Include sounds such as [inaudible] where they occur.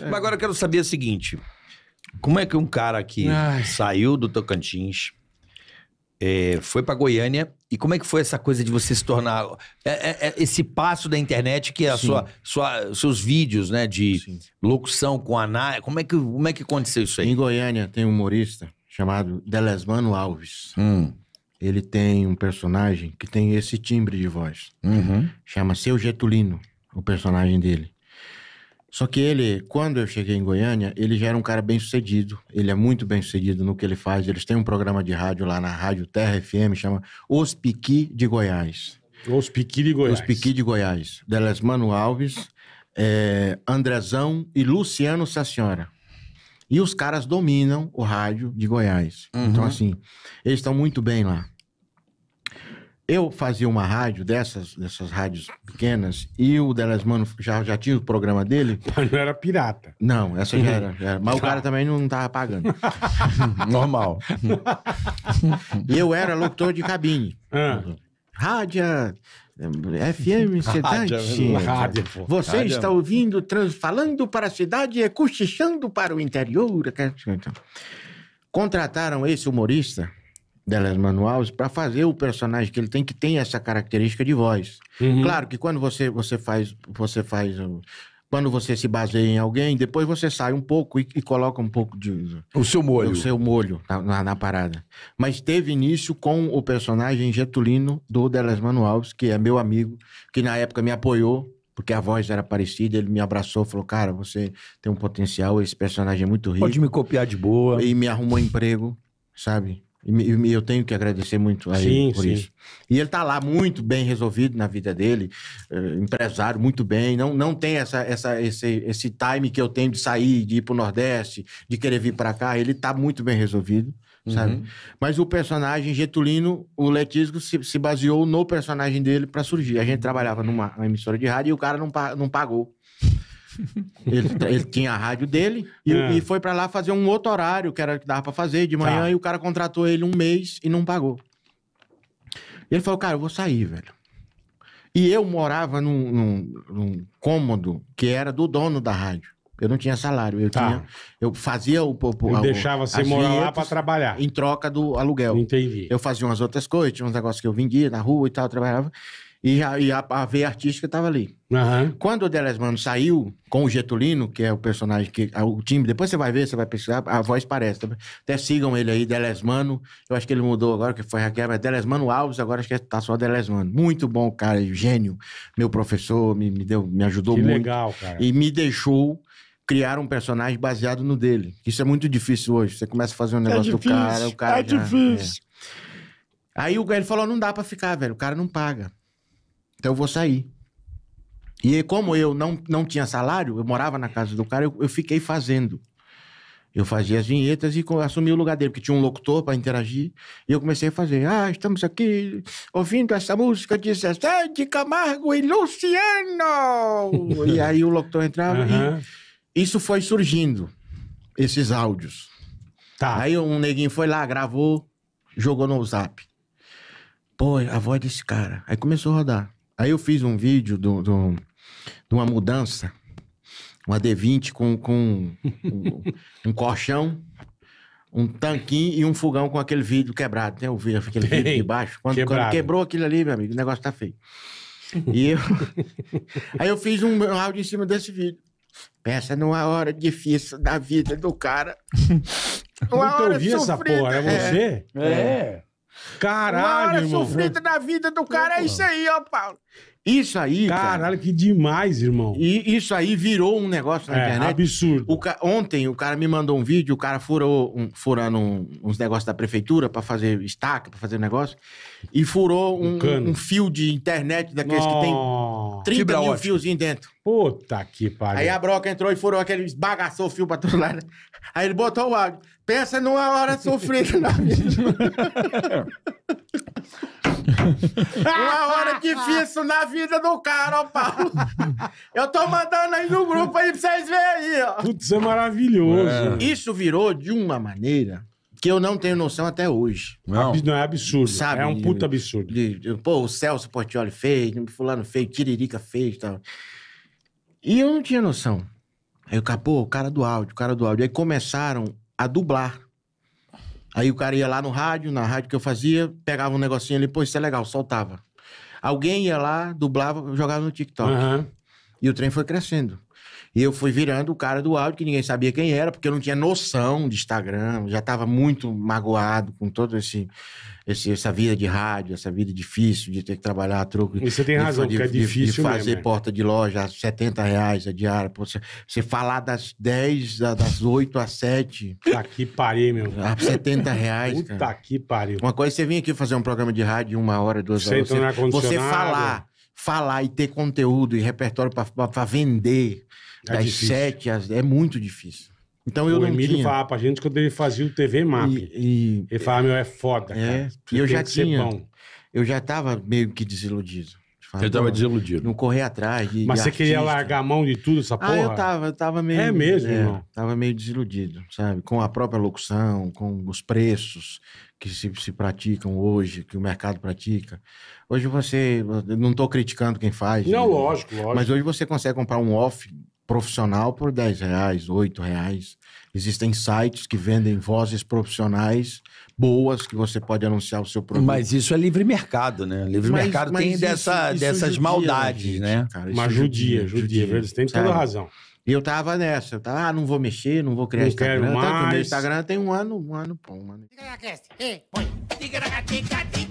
É. Mas agora eu quero saber o seguinte: como é que um cara que Ai. saiu do Tocantins é, foi para Goiânia e como é que foi essa coisa de você se tornar é, é, é esse passo da internet que é a sua, sua, seus vídeos, né, de Sim. locução com análise, como é que como é que aconteceu isso aí? Em Goiânia tem um humorista chamado Delesmano Alves. Hum. Ele tem um personagem que tem esse timbre de voz. Uhum. Chama Seu Getulino, o personagem dele. Só que ele, quando eu cheguei em Goiânia, ele já era um cara bem sucedido. Ele é muito bem sucedido no que ele faz. Eles têm um programa de rádio lá na Rádio Terra FM, chama Os Piqui de Goiás. Os Piqui de Goiás. Os Piqui de Goiás. Delas Mano Alves, é, Andrezão e Luciano Sassiora. E os caras dominam o rádio de Goiás. Uhum. Então, assim, eles estão muito bem lá eu fazia uma rádio dessas, dessas rádios pequenas, e o Delesmano já, já tinha o programa dele. [laughs] Mas não era pirata. Não, essa já era. Já era. Mas o tá. cara também não tava pagando. [laughs] Normal. e eu era locutor de cabine. Ah. Rádio. Eh, FM Cidade. Tá rádio, é rádio, pô. Você rádio. está ouvindo, trans, falando para a cidade e cochichando para o interior. Contrataram esse humorista delas é Manuals para fazer o personagem que ele tem que tem essa característica de voz. Uhum. Claro que quando você, você faz você faz quando você se baseia em alguém, depois você sai um pouco e, e coloca um pouco de o seu molho, o seu molho na, na, na, parada. Mas teve início com o personagem Getulino do Delas é Manuals que é meu amigo, que na época me apoiou porque a voz era parecida, ele me abraçou, falou, cara, você tem um potencial, esse personagem é muito rico. Pode me copiar de boa. E me arrumou emprego, sabe? E, eu tenho que agradecer muito a ele por sim. isso. E ele está lá muito bem resolvido na vida dele, eh, empresário muito bem. Não, não tem essa, essa, esse, esse time que eu tenho de sair, de ir para o Nordeste, de querer vir para cá. Ele está muito bem resolvido, uhum. sabe? Mas o personagem Getulino, o Letisco, se, se baseou no personagem dele para surgir. A gente trabalhava numa emissora de rádio e o cara não, não pagou ele, ele, tinha a rádio dele e, é. e foi para lá fazer um outro horário que era que dava para fazer de manhã tá. e o cara contratou ele um mês e não pagou. Ele falou, cara, eu vou sair, velho. E eu morava num, num, num cômodo que era do dono da rádio. Eu não tinha salário, eu tá. tinha, eu fazia o, o deixava você morar lá para trabalhar em troca do aluguel. Entendi. Eu fazia umas outras coisas, tinha uns negócios que eu vendia na rua e tal, trabalhava e a, e a, a veia artística estava ali. Uhum. Quando o Delesmano saiu com o Getulino, que é o personagem que o time, depois você vai ver, você vai pesquisar, a voz parece. Tá? Até sigam ele aí, Delesmano. Eu acho que ele mudou agora, que foi Raquel, mas Delesmano Alves, agora acho que tá só Delesmano. Muito bom, cara, gênio. Meu professor me, me, deu, me ajudou que muito. legal, cara. E me deixou criar um personagem baseado no dele. Isso é muito difícil hoje. Você começa a fazer um é negócio é difícil, do cara, o cara. É já, é. difícil. É. Aí ele falou: não dá pra ficar, velho. O cara não paga. Então eu vou sair. E como eu não, não tinha salário, eu morava na casa do cara, eu, eu fiquei fazendo. Eu fazia as vinhetas e assumi o lugar dele, porque tinha um locutor para interagir. E eu comecei a fazer. Ah, estamos aqui ouvindo essa música de Zezé de Camargo e Luciano. [laughs] e aí o locutor entrava uhum. e isso foi surgindo, esses áudios. Tá. Aí um neguinho foi lá, gravou, jogou no zap. Pô, a voz desse cara. Aí começou a rodar. Aí eu fiz um vídeo do, do, de uma mudança, uma D20 com, com um, um colchão, um tanquinho e um fogão com aquele vidro quebrado, né? Eu vi aquele vidro de baixo. Quando, quando, quebrou aquilo ali, meu amigo, o negócio tá feio. E eu... [laughs] Aí eu fiz um áudio em cima desse vídeo. Peça numa hora difícil da vida do cara. [laughs] Uma eu vi essa porra, é, é você? É. é. Caralho, uma hora irmão. sofrida da vida do cara é isso aí, ó, Paulo. Isso aí. Caralho, cara, que demais, irmão. E isso aí virou um negócio na é, internet. Absurdo. O ca... Ontem o cara me mandou um vídeo, o cara furou um, furando um, uns negócios da prefeitura para fazer estaca, para fazer negócio. E furou um, um, um fio de internet daqueles oh, que tem 30 mil ótima. fiozinhos dentro. Puta que pariu. Aí a broca entrou e furou aquele, esbagaçou o fio pra todo lado. Aí ele botou o áudio. Pensa numa hora sofrida na vida. [laughs] [laughs] Uma hora difícil na vida do cara, ó, Paulo. Eu tô mandando aí no grupo aí pra vocês verem aí, ó. Putz, é maravilhoso. É. Isso virou de uma maneira que eu não tenho noção até hoje. Não, Não, é absurdo. Sabe? É um puta absurdo. De- de- pô, o Celso Portioli fez, o fulano fez, Tiririca fez e tal. E eu não tinha noção. Aí eu, pô, o cara do áudio, o cara do áudio. Aí começaram a dublar. Aí o cara ia lá no rádio, na rádio que eu fazia, pegava um negocinho ali, pô, isso é legal, soltava. Alguém ia lá, dublava, jogava no TikTok. Uhum. E o trem foi crescendo. E eu fui virando o cara do áudio, que ninguém sabia quem era, porque eu não tinha noção de Instagram, já estava muito magoado com todo esse, esse essa vida de rádio, essa vida difícil de ter que trabalhar a troco. E você tem razão, de, que é difícil de, de fazer mesmo, porta de loja a 70 reais a diária. Pô, você, você falar das 10, das 8 às 7. Tá que pariu, meu. A 70 reais, Puta cara. que pariu. Uma coisa, você vem aqui fazer um programa de rádio uma hora, duas horas. Você, você falar falar e ter conteúdo e repertório para vender é das difícil. sete às é muito difícil. Então eu o não Emílio tinha. falava pra gente quando ele fazia o TV Map. E, e, ele falava, meu, é foda, é, E eu já tinha. Eu já tava meio que desiludido. Você tava desiludido. Não correr atrás. De, Mas de você artista. queria largar a mão de tudo, essa porra? Ah, eu tava, eu tava meio. É mesmo, é, irmão. Tava meio desiludido, sabe? Com a própria locução, com os preços que se, se praticam hoje, que o mercado pratica. Hoje você. Não tô criticando quem faz. Não, né? lógico, lógico. Mas hoje você consegue comprar um off profissional por 10 reais, 8 reais. Existem sites que vendem vozes profissionais boas que você pode anunciar o seu produto. Mas isso é livre mercado, né? Livre mas, mercado mas tem isso, dessa, isso dessas judia, maldades, gente, né? Cara, Mas judia, judia, judia, Eles têm toda a razão. E eu tava nessa, eu tava, ah, não vou mexer, não vou criar não Instagram. Quero mais. Tanto, meu Instagram tem um ano, um ano, pô, um ano. Diga na